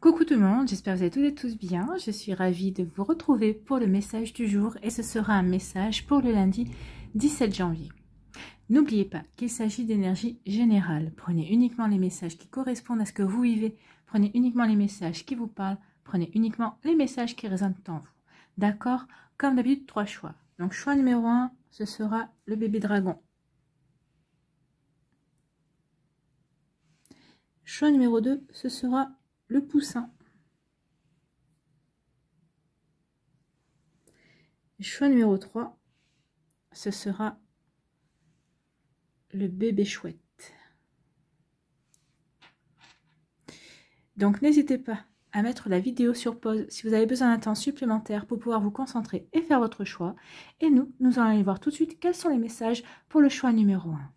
Coucou tout le monde, j'espère que vous allez toutes et tous bien. Je suis ravie de vous retrouver pour le message du jour et ce sera un message pour le lundi 17 janvier. N'oubliez pas qu'il s'agit d'énergie générale. Prenez uniquement les messages qui correspondent à ce que vous vivez. Prenez uniquement les messages qui vous parlent. Prenez uniquement les messages qui résonnent en vous. D'accord Comme d'habitude, trois choix. Donc choix numéro un, ce sera le bébé dragon. Choix numéro 2, ce sera le poussin. Choix numéro 3, ce sera le bébé chouette. Donc n'hésitez pas à mettre la vidéo sur pause si vous avez besoin d'un temps supplémentaire pour pouvoir vous concentrer et faire votre choix. Et nous, nous allons aller voir tout de suite quels sont les messages pour le choix numéro 1.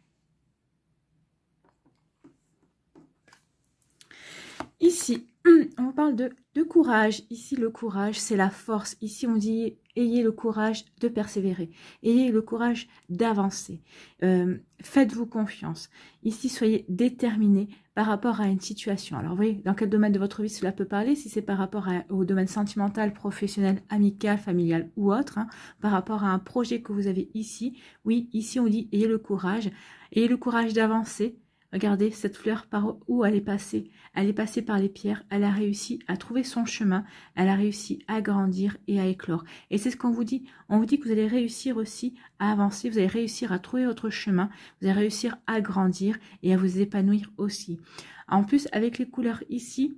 Ici, on parle de, de courage. Ici, le courage, c'est la force. Ici, on dit ayez le courage de persévérer. Ayez le courage d'avancer. Euh, faites-vous confiance. Ici, soyez déterminé par rapport à une situation. Alors, vous voyez, dans quel domaine de votre vie cela peut parler Si c'est par rapport au domaine sentimental, professionnel, amical, familial ou autre, hein. par rapport à un projet que vous avez ici, oui, ici, on dit ayez le courage. Ayez le courage d'avancer Regardez, cette fleur, par où elle est passée Elle est passée par les pierres, elle a réussi à trouver son chemin, elle a réussi à grandir et à éclore. Et c'est ce qu'on vous dit. On vous dit que vous allez réussir aussi à avancer, vous allez réussir à trouver votre chemin, vous allez réussir à grandir et à vous épanouir aussi. En plus, avec les couleurs ici,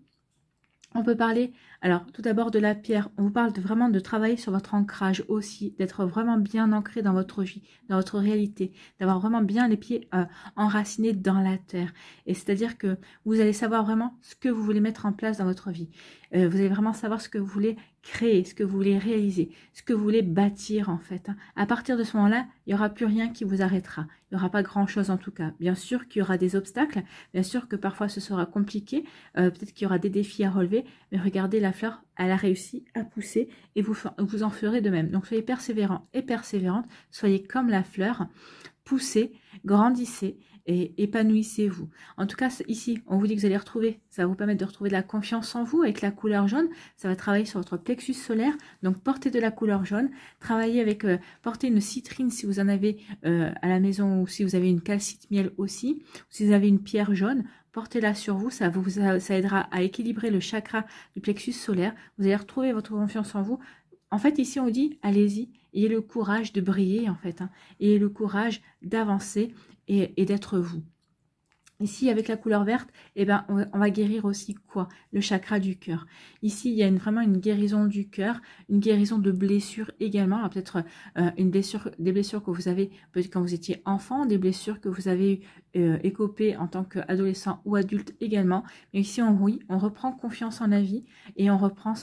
on peut parler alors, tout d'abord de la pierre, on vous parle vraiment de travailler sur votre ancrage aussi, d'être vraiment bien ancré dans votre vie, dans votre réalité, d'avoir vraiment bien les pieds euh, enracinés dans la terre. Et c'est-à-dire que vous allez savoir vraiment ce que vous voulez mettre en place dans votre vie. Euh, vous allez vraiment savoir ce que vous voulez créer, ce que vous voulez réaliser, ce que vous voulez bâtir en fait. Hein. À partir de ce moment-là, il n'y aura plus rien qui vous arrêtera. Il n'y aura pas grand-chose en tout cas. Bien sûr qu'il y aura des obstacles, bien sûr que parfois ce sera compliqué, euh, peut-être qu'il y aura des défis à relever, mais regardez la fleur, elle a réussi à pousser et vous, vous en ferez de même. Donc soyez persévérant et persévérante, soyez comme la fleur, poussez, grandissez et épanouissez-vous. En tout cas, ici, on vous dit que vous allez retrouver, ça va vous permettre de retrouver de la confiance en vous avec la couleur jaune. Ça va travailler sur votre plexus solaire, donc portez de la couleur jaune. Travaillez avec, euh, portez une citrine si vous en avez euh, à la maison ou si vous avez une calcite miel aussi, ou si vous avez une pierre jaune, portez-la sur vous, ça vous aidera à équilibrer le chakra du plexus solaire, vous allez retrouver votre confiance en vous. En fait, ici on dit allez-y, ayez le courage de briller en fait, hein. ayez le courage d'avancer et, d'être vous. Ici, avec la couleur verte, eh ben, on, va guérir aussi quoi Le chakra du cœur. Ici, il y a vraiment une guérison du cœur, une guérison de blessures également. Ah, peut-être euh, une blessure, des blessures que vous avez quand vous étiez enfant, des blessures que vous avez eues euh, écopé en tant qu'adolescent ou adulte également. Mais ici on on reprend confiance en la vie et on reprend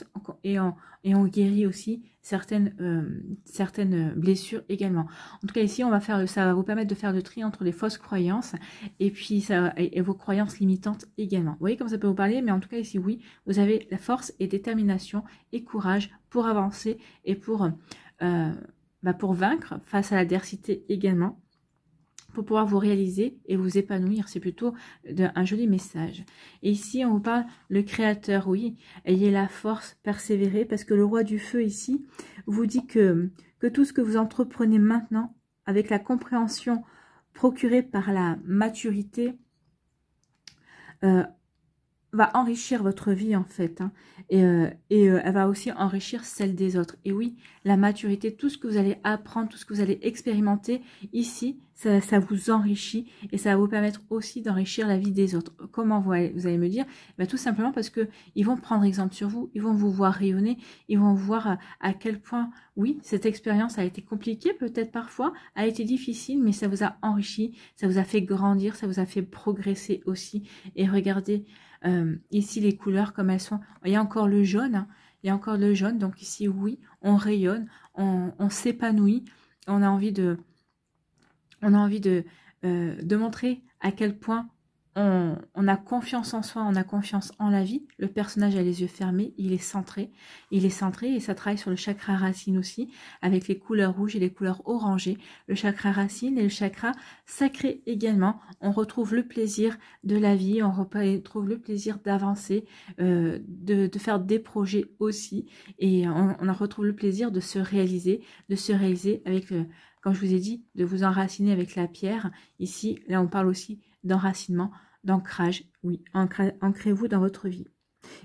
et on, et on guérit aussi certaines, euh, certaines blessures également. En tout cas, ici, on va faire, ça va vous permettre de faire le tri entre les fausses croyances et puis ça, et, vos croyances limitantes également. Vous voyez comme ça peut vous parler, mais en tout cas, ici, oui, vous avez la force et détermination et courage pour avancer et pour, euh, bah pour vaincre face à l'adversité également pour pouvoir vous réaliser et vous épanouir. C'est plutôt un joli message. Et ici, on vous parle le créateur, oui. Ayez la force, persévérez, parce que le roi du feu ici vous dit que, que tout ce que vous entreprenez maintenant, avec la compréhension procurée par la maturité, euh, va enrichir votre vie en fait hein. et, euh, et euh, elle va aussi enrichir celle des autres et oui la maturité tout ce que vous allez apprendre tout ce que vous allez expérimenter ici ça, vous enrichit et ça va vous permettre aussi d'enrichir la vie des autres comment vous allez, vous allez me dire ben, tout simplement parce que ils vont prendre exemple sur vous ils vont vous voir rayonner ils vont voir euh, à quel point oui cette expérience a été compliquée peut-être parfois a été difficile mais ça vous a enrichi ça vous a fait grandir ça vous a fait progresser aussi et regardez euh, ici, les couleurs comme elles sont, il y a encore le jaune, hein. il y a encore le jaune, donc ici, oui, on rayonne, on, s'épanouit, on a envie de, on a envie de euh, montrer à quel point on, a confiance en soi, on a confiance en la vie. Le personnage a les yeux fermés, il est centré, il est centré et ça travaille sur le chakra racine aussi, avec les couleurs rouges et les couleurs orangées. Le chakra racine et le chakra sacré également. On retrouve le plaisir de la vie, on retrouve le plaisir d'avancer, euh, de, faire des projets aussi, et on, retrouve le plaisir de se réaliser, de se réaliser avec, le, euh, comme je vous ai dit, de vous enraciner avec la pierre. Ici, là, on parle aussi d'enracinement, d'ancrage. Oui, ancrez-vous dans votre vie.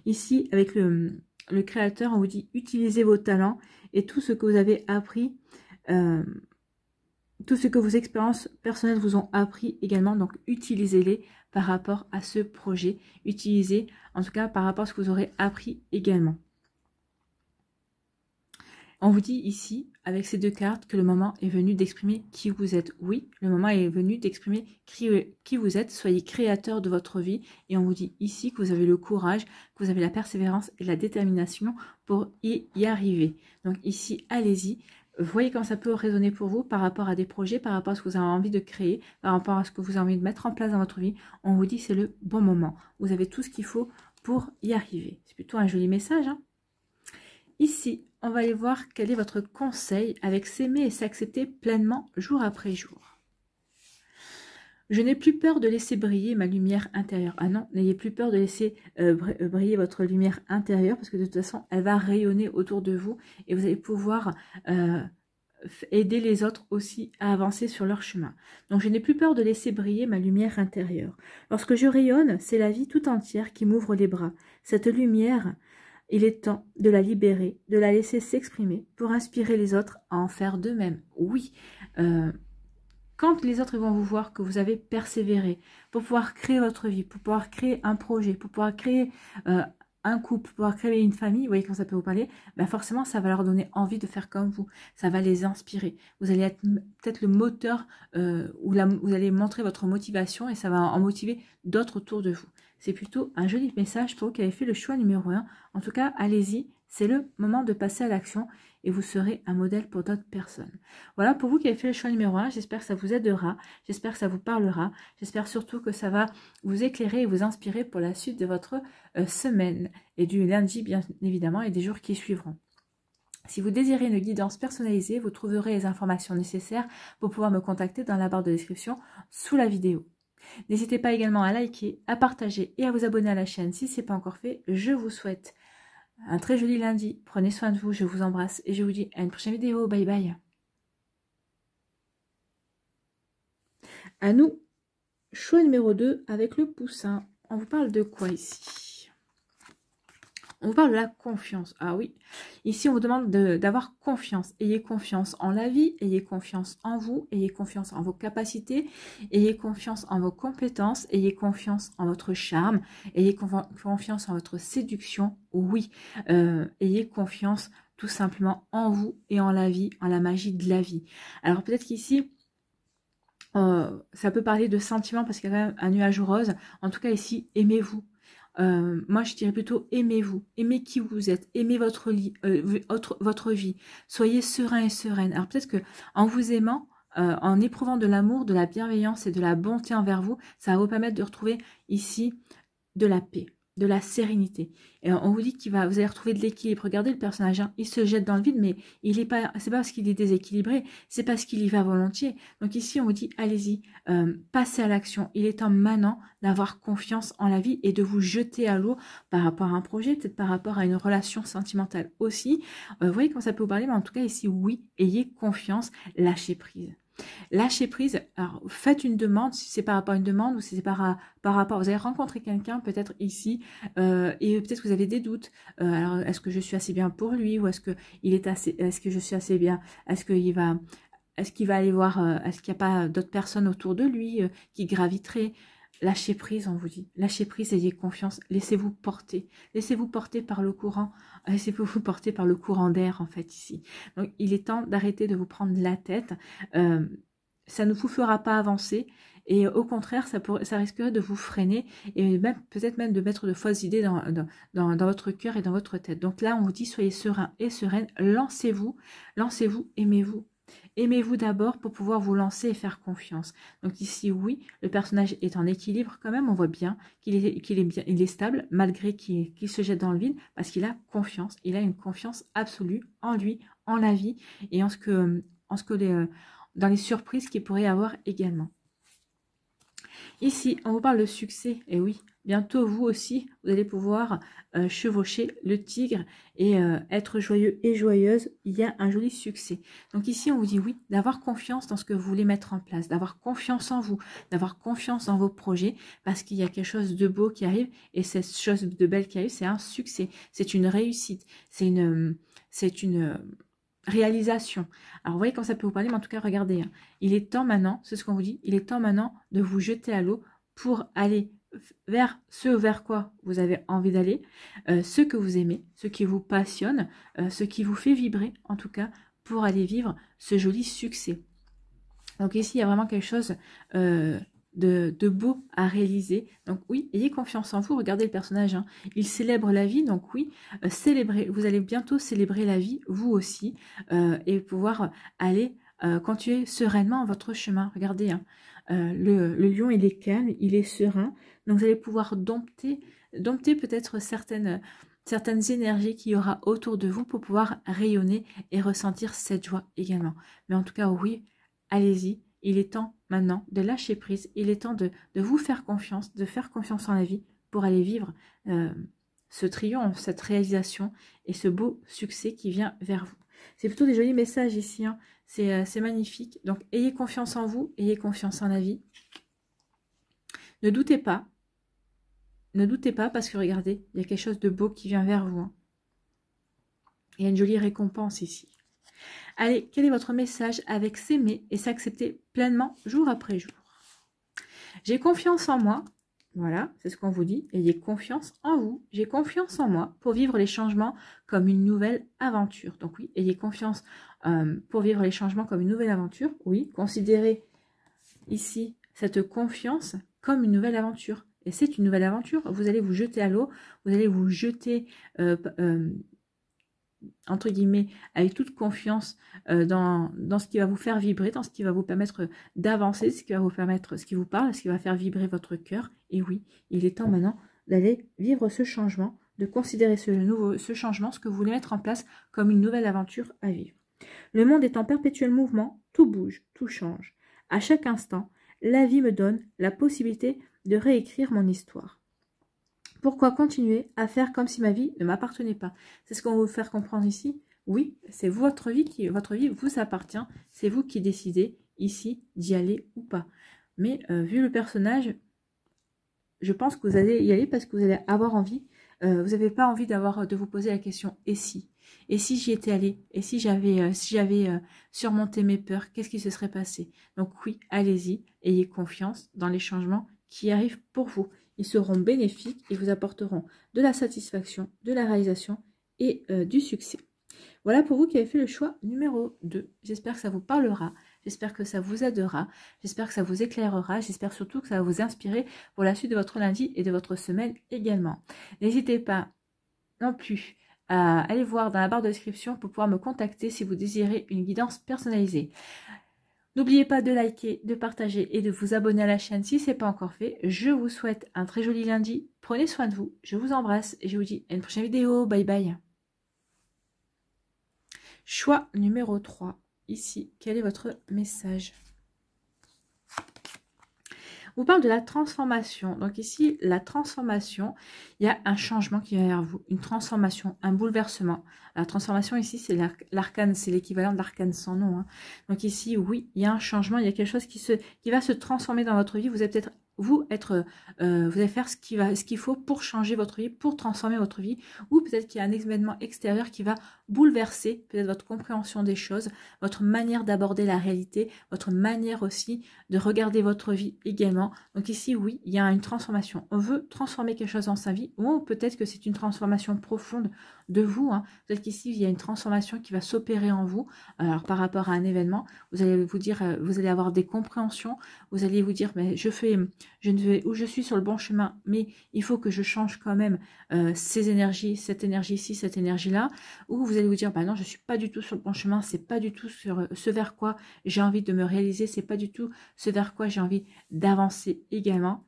Ici, avec le, créateur, on vous dit utilisez vos talents et tout ce que vous avez appris, euh, tout ce que vos expériences personnelles vous ont appris également. Donc, utilisez-les par rapport à ce projet. Utilisez, en tout cas, par rapport à ce que vous aurez appris également. On vous dit ici, avec ces deux cartes, que le moment est venu d'exprimer qui vous êtes. Oui, le moment est venu d'exprimer euh, qui vous êtes. Soyez créateur de votre vie. Et on vous dit ici que vous avez le courage, que vous avez la persévérance et la détermination pour y arriver. Donc ici, allez-y. Voyez comment ça peut résonner pour vous par rapport à des projets, par rapport à ce que vous avez envie de créer, par rapport à ce que vous avez envie de mettre en place dans votre vie. On vous dit c'est le bon moment. Vous avez tout ce qu'il faut pour y arriver. C'est plutôt un joli message. Hein Ici, on va aller voir quel est votre conseil avec s'aimer et s'accepter pleinement jour après jour. Je n'ai plus peur de laisser briller ma lumière intérieure. Ah non, n'ayez plus peur de laisser euh, euh, briller votre lumière intérieure parce que de toute façon, elle va rayonner autour de vous et vous allez pouvoir euh, aider les autres aussi à avancer sur leur chemin. Donc je n'ai plus peur de laisser briller ma lumière intérieure. Lorsque je rayonne, c'est la vie tout entière qui m'ouvre les bras. Cette lumière il est temps de la libérer, de la laisser s'exprimer pour inspirer les autres à en faire d'eux-mêmes. Oui, euh, quand les autres vont vous voir que vous avez persévéré pour pouvoir créer votre vie, pour pouvoir créer un projet, pour pouvoir créer euh, un couple, pour pouvoir créer une famille, vous voyez quand ça peut vous parler, ben forcément ça va leur donner envie de faire comme vous, ça va les inspirer. Vous allez être peut-être le moteur euh, où vous allez montrer votre motivation et ça va en motiver d'autres autour de vous. C'est plutôt un joli message pour vous qui avez fait le choix numéro 1. En tout cas, allez-y, c'est le moment de passer à l'action et vous serez un modèle pour d'autres personnes. Voilà pour vous qui avez fait le choix numéro 1. J'espère que ça vous aidera. J'espère que ça vous parlera. J'espère surtout que ça va vous éclairer et vous inspirer pour la suite de votre euh, semaine et du lundi, bien évidemment, et des jours qui suivront. Si vous désirez une guidance personnalisée, vous trouverez les informations nécessaires pour pouvoir me contacter dans la barre de description sous la vidéo. N'hésitez pas également à liker, à partager et à vous abonner à la chaîne si ce n'est pas encore fait. Je vous souhaite un très joli lundi. Prenez soin de vous, je vous embrasse et je vous dis à une prochaine vidéo. Bye bye. À nous, choix numéro 2 avec le poussin. On vous parle de quoi ici on vous parle de la confiance. Ah oui, ici on vous demande d'avoir confiance. Ayez confiance en la vie, ayez confiance en vous, ayez confiance en vos capacités, ayez confiance en vos compétences, ayez confiance en votre charme, ayez confiance en votre séduction. Oui, euh, ayez confiance tout simplement en vous et en la vie, en la magie de la vie. Alors peut-être qu'ici, euh, ça peut parler de sentiments parce qu'il y a quand même un nuage rose. En tout cas ici, aimez-vous. Euh, moi, je dirais plutôt aimez-vous, aimez qui vous êtes, aimez euh, votre, vie, soyez serein et sereine. Alors peut-être que en vous aimant, euh, en éprouvant de l'amour, de la bienveillance et de la bonté envers vous, ça va vous permettre de retrouver ici de la paix de la sérénité. Et on vous dit qu'il va, vous allez retrouver de l'équilibre. Regardez le personnage, hein. il se jette dans le vide, mais il est pas, c'est pas parce qu'il est déséquilibré, c'est parce qu'il y va volontiers. Donc ici, on vous dit, allez-y, euh, passez à l'action. Il est temps maintenant d'avoir confiance en la vie et de vous jeter à l'eau par rapport à un projet, peut-être par rapport à une relation sentimentale aussi. Euh, vous voyez comment ça peut vous parler, mais en tout cas ici, oui, ayez confiance, lâchez prise. Lâchez prise. Alors, faites une demande, si c'est par rapport à une demande ou si c'est par, par rapport... Vous allez rencontrer quelqu'un peut-être ici euh, et peut-être que vous avez des doutes. Euh, alors, est-ce que je suis assez bien pour lui ou est-ce que est assez... Est-ce que je suis assez bien Est-ce qu'il va... Est-ce qu'il va aller voir... Euh, est-ce qu'il n'y a pas d'autres personnes autour de lui qui graviteraient Lâchez prise, on vous dit. Lâchez prise, ayez confiance. Laissez-vous porter. Laissez-vous porter par le courant. Laissez-vous porter par le courant d'air, en fait, ici. Donc, il est temps d'arrêter de vous prendre la tête. Euh, ça ne vous fera pas avancer. Et au contraire, ça, ça risquerait de vous freiner et même peut-être même de mettre de fausses idées dans, dans, dans votre cœur et dans votre tête. Donc là, on vous dit soyez serein et sereine, lancez-vous, lancez-vous, aimez-vous, Aimez-vous d'abord pour pouvoir vous lancer et faire confiance. Donc ici, oui, le personnage est en équilibre quand même. On voit bien qu'il est, est, bien, il est stable malgré qu'il se jette dans le vide parce qu'il a confiance. Il a une confiance absolue en lui, en la vie et en ce que, en ce que euh, dans les surprises qu'il pourrait avoir également. Ici, on vous parle de succès. Et oui, bientôt vous aussi, vous allez pouvoir euh, chevaucher le tigre et euh, être joyeux et joyeuse. Il y a un joli succès. Donc ici, on vous dit oui, d'avoir confiance dans ce que vous voulez mettre en place, d'avoir confiance en vous, d'avoir confiance dans vos projets, parce qu'il y a quelque chose de beau qui arrive et cette chose de belle qui arrive, c'est un succès, c'est une réussite, c'est une, euh, réalisation. Alors vous voyez quand ça peut vous parler, mais en tout cas, regardez, hein. il est temps maintenant, c'est ce qu'on vous dit, il est temps maintenant de vous jeter à l'eau pour aller vers ce vers quoi vous avez envie d'aller, euh, ce que vous aimez, ce qui vous passionne, euh, ce qui vous fait vibrer en tout cas pour aller vivre ce joli succès. Donc ici, il y a vraiment quelque chose euh, de, de, beau à réaliser. Donc oui, ayez confiance en vous, regardez le personnage, hein. il célèbre la vie, donc oui, célébrez, vous allez bientôt célébrer la vie, vous aussi, et pouvoir aller continuer sereinement votre chemin. Regardez, hein. Euh, le, lion, il est calme, il est serein. Donc, vous allez pouvoir dompter, dompter peut-être certaines, certaines énergies qu'il y aura autour de vous pour pouvoir rayonner et ressentir cette joie également. Mais en tout cas, oui, allez-y. Il est temps maintenant de lâcher prise. Il est temps de, de, vous faire confiance, de faire confiance en la vie pour aller vivre euh, ce triomphe, cette réalisation et ce beau succès qui vient vers vous. C'est plutôt des jolis messages ici. Hein. Euh, c'est magnifique. Donc, ayez confiance en vous, ayez confiance en la vie. Ne doutez pas. Ne doutez pas parce que regardez, il y a quelque chose de beau qui vient vers vous. Hein. Il y a une jolie récompense ici. Allez, quel est votre message avec s'aimer et s'accepter pleinement jour après jour J'ai confiance en moi voilà, c'est ce qu'on vous dit. Ayez confiance en vous. J'ai confiance en moi pour vivre les changements comme une nouvelle aventure. Donc oui, ayez confiance euh, pour vivre les changements comme une nouvelle aventure. Oui, considérez ici cette confiance comme une nouvelle aventure. Et c'est une nouvelle aventure. Vous allez vous jeter à l'eau, vous allez vous jeter euh, euh, entre guillemets, avec toute confiance euh, dans, ce qui va vous faire vibrer, dans ce qui va vous permettre d'avancer, ce qui va vous permettre, ce qui vous parle, ce qui va faire vibrer votre cœur. Et oui, il est temps maintenant d'aller vivre ce changement, de considérer ce, nouveau, ce changement, ce que vous voulez mettre en place comme une nouvelle aventure à vivre. Le monde est en perpétuel mouvement, tout bouge, tout change. À chaque instant, la vie me donne la possibilité de réécrire mon histoire. Pourquoi continuer à faire comme si ma vie ne m'appartenait pas C'est ce qu'on veut faire comprendre ici. Oui, c'est votre vie qui votre vie vous appartient. C'est vous qui décidez ici d'y aller ou pas. Mais euh, vu le personnage, je pense que vous allez y aller parce que vous allez avoir envie. Euh, vous n'avez pas envie d'avoir de vous poser la question et si et si j'y étais allée et si j'avais euh, si j'avais surmonté mes peurs qu'est-ce qui se serait passé donc oui allez-y ayez confiance dans les changements qui arrivent pour vous ils seront bénéfiques et vous apporteront de la satisfaction, de la réalisation et euh, du succès. Voilà pour vous qui avez fait le choix numéro 2. J'espère que ça vous parlera, j'espère que ça vous aidera, j'espère que ça vous éclairera, j'espère surtout que ça va vous inspirer pour la suite de votre lundi et de votre semaine également. N'hésitez pas non plus à aller voir dans la barre de description pour pouvoir me contacter si vous désirez une guidance personnalisée. N'oubliez pas de liker, de partager et de vous abonner à la chaîne si ce n'est pas encore fait. Je vous souhaite un très joli lundi. Prenez soin de vous. Je vous embrasse et je vous dis à une prochaine vidéo. Bye bye. Choix numéro 3. Ici, quel est votre message vous parle de la transformation. Donc ici, la transformation, il y a un changement qui vient vers vous, une transformation, un bouleversement. La transformation ici, c'est l'arcane, c'est l'équivalent de l'arcane sans nom. Hein. Donc ici, oui, il y a un changement, il y a quelque chose qui, se, qui va se transformer dans votre vie. Vous êtes peut-être vous être, euh, vous allez faire ce qu'il faut pour changer votre vie, pour transformer votre vie, ou peut-être qu'il y a un événement extérieur qui va bouleverser peut-être votre compréhension des choses, votre manière d'aborder la réalité, votre manière aussi de regarder votre vie également. Donc ici, oui, il y a une transformation. On veut transformer quelque chose dans sa vie, ou peut-être que c'est une transformation profonde de vous. Hein. Peut-être qu'ici, il y a une transformation qui va s'opérer en vous. Alors, par rapport à un événement, vous allez vous dire, euh, vous allez avoir des compréhensions. Vous allez vous dire, mais je fais, je ne vais, ou je suis sur le bon chemin, mais il faut que je change quand même euh, ces énergies, cette énergie-ci, cette énergie-là. Ou vous allez vous dire, bah non, je suis pas du tout sur le bon chemin. C'est pas du tout sur euh, ce vers quoi j'ai envie de me réaliser. C'est pas du tout ce vers quoi j'ai envie d'avancer également.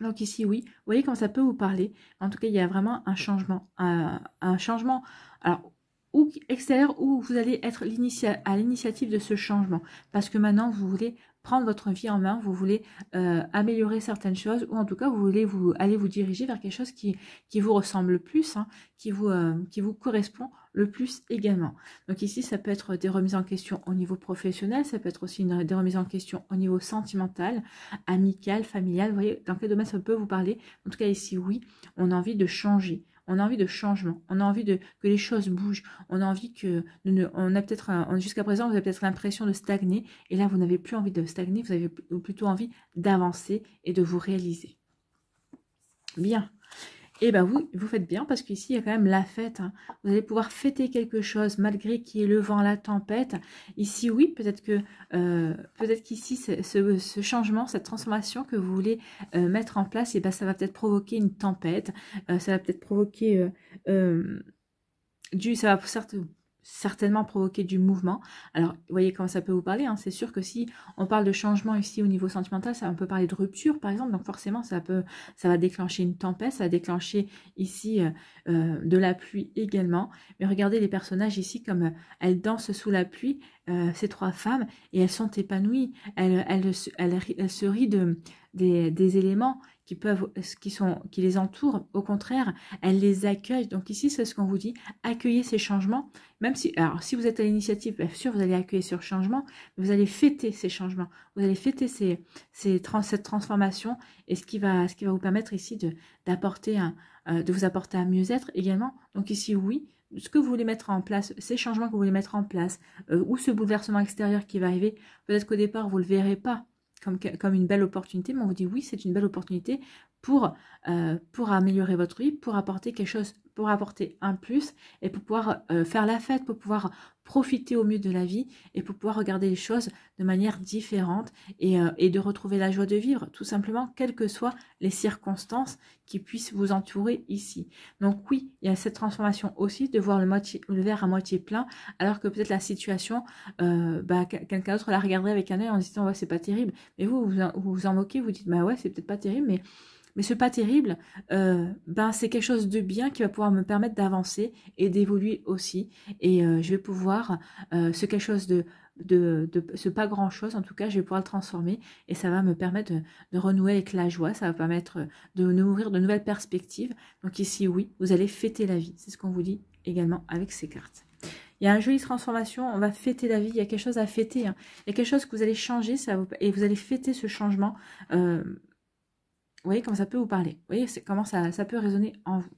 Donc ici, oui, vous voyez comme ça peut vous parler. En tout cas, il y a vraiment un changement. Un, changement. Alors, ou extérieur, où vous allez être à l'initiative de ce changement. Parce que maintenant, vous voulez prendre votre vie en main, vous voulez euh, améliorer certaines choses, ou en tout cas, vous voulez vous, aller vous diriger vers quelque chose qui, vous ressemble plus, hein, euh, qui vous correspond le plus également. Donc ici, ça peut être des remises en question au niveau professionnel, ça peut être aussi une, des remises en question au niveau sentimental, amical, familial. Vous voyez dans quel domaine ça peut vous parler. En tout cas, ici, oui, on a envie de changer. On a envie de changement, on a envie de, que les choses bougent, on a envie que, on a peut-être, jusqu'à présent, vous avez peut-être l'impression de stagner, et là, vous n'avez plus envie de stagner, vous avez plutôt envie d'avancer et de vous réaliser. Bien. Et eh bien vous faites bien parce qu'ici, il y a quand même la fête. Hein. Vous allez pouvoir fêter quelque chose malgré qu'il y ait le vent, la tempête. Ici, oui, peut-être que euh, peut-être qu'ici, ce, changement, cette transformation que vous voulez euh, mettre en place, et eh ben, ça va peut-être provoquer une tempête. Euh, ça va peut-être provoquer... du, ça va certainement provoquer du mouvement. Alors, vous voyez comment ça peut vous parler. Hein. C'est sûr que si on parle de changement ici au niveau sentimental, ça on peut parler de rupture, par exemple. Donc forcément, ça peut, ça va déclencher une tempête, ça va déclencher ici euh, euh, de la pluie également. Mais regardez les personnages ici comme euh, elles dansent sous la pluie. ces trois femmes et elles sont épanouies. Elles, elles, se rient de, des éléments qui, peuvent, euh, qui, sont, qui les entourent. Au contraire, elles les accueillent. Donc ici, c'est ce qu'on vous dit, accueillez ces changements. Même si, alors si vous êtes à l'initiative, bien sûr, vous allez accueillir ces changement, mais vous allez fêter ces changements. Vous allez fêter cette transformation et ce qui va, ce qui va vous permettre ici de, d'apporter euh, de vous apporter un mieux-être également. Donc ici, oui, ce que vous voulez mettre en place, ces changements que vous voulez mettre en place, euh, ou ce bouleversement extérieur qui va arriver, peut-être qu'au départ, vous ne le verrez pas comme, une belle opportunité, mais on vous dit oui, c'est une belle opportunité pour, euh, pour améliorer votre vie, pour apporter quelque chose pour apporter un plus et pour pouvoir euh, faire la fête, pour pouvoir profiter au mieux de la vie et pour pouvoir regarder les choses de manière différente euh, et, de retrouver la joie de vivre, tout simplement, quelles que soient les circonstances qui puissent vous entourer ici. Donc oui, il y a cette transformation aussi de voir le, verre à moitié plein, alors que peut-être la situation, euh, bah, quelqu'un d'autre la regarderait avec un œil en disant ouais c'est pas terrible. Mais vous, vous vous en moquez, vous dites bah ouais c'est peut-être pas terrible, mais mais ce pas terrible, euh, ben c'est quelque chose de bien qui va pouvoir me permettre d'avancer et d'évoluer aussi. Et euh, je vais pouvoir, euh, ce quelque chose de, de, ce pas grand chose, en tout cas, je vais pouvoir le transformer et ça va me permettre de, renouer avec la joie, ça va permettre de nourrir de nouvelles perspectives. Donc ici, oui, vous allez fêter la vie. C'est ce qu'on vous dit également avec ces cartes. Il y a une jolie transformation, on va fêter la vie, il y a quelque chose à fêter. Hein. Il y a quelque chose que vous allez changer et vous allez fêter ce changement. Vous voyez comment ça peut vous parler. Vous voyez comment ça, peut résonner en vous.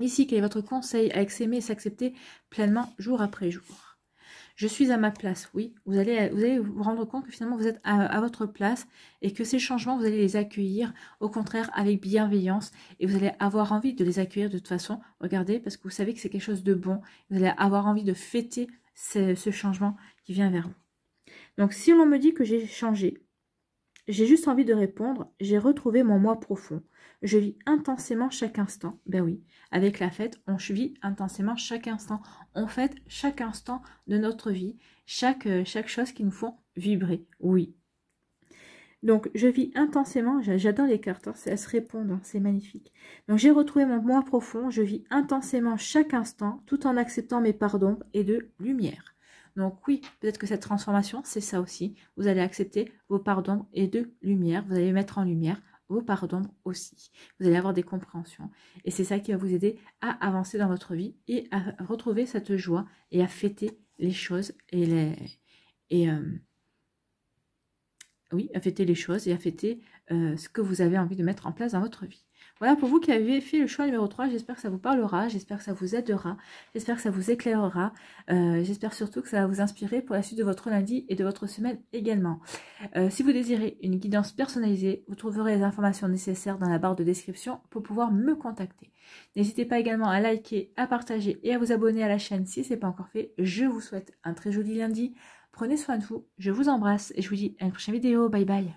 Ici, quel est votre conseil à s'aimer et s'accepter pleinement jour après jour je suis à ma place, oui. Vous allez, vous rendre compte que finalement vous êtes à, votre place et que ces changements, vous allez les accueillir au contraire avec bienveillance et vous allez avoir envie de les accueillir de toute façon. Regardez, parce que vous savez que c'est quelque chose de bon. Vous allez avoir envie de fêter ce, ce changement qui vient vers vous. Donc si l'on me dit que j'ai changé, j'ai juste envie de répondre, j'ai retrouvé mon moi profond. Je vis intensément chaque instant. Ben oui, avec la fête, on vit intensément chaque instant. On fête chaque instant de notre vie, chaque, euh, chaque chose qui nous font vibrer. Oui. Donc, je vis intensément, j'adore les cartes, hein, elles se répondent, hein, c'est magnifique. Donc, j'ai retrouvé mon moi profond, je vis intensément chaque instant, tout en acceptant mes pardons et de lumière. Donc oui, peut-être que cette transformation, c'est ça aussi. Vous allez accepter vos pardons et de lumière. Vous allez mettre en lumière vos pardons aussi. Vous allez avoir des compréhensions. Et c'est ça qui va vous aider à avancer dans votre vie et à retrouver cette joie et à fêter les choses et, les, et, euh, oui, à fêter les choses et à fêter euh, ce que vous avez envie de mettre en place dans votre vie. Voilà pour vous qui avez fait le choix numéro 3, j'espère que ça vous parlera, j'espère que ça vous aidera, j'espère que ça vous éclairera, euh, j'espère surtout que ça va vous inspirer pour la suite de votre lundi et de votre semaine également. Euh, si vous désirez une guidance personnalisée, vous trouverez les informations nécessaires dans la barre de description pour pouvoir me contacter. N'hésitez pas également à liker, à partager et à vous abonner à la chaîne si ce n'est pas encore fait. Je vous souhaite un très joli lundi, Prenez soin de vous, je vous embrasse et je vous dis à une prochaine vidéo. Bye bye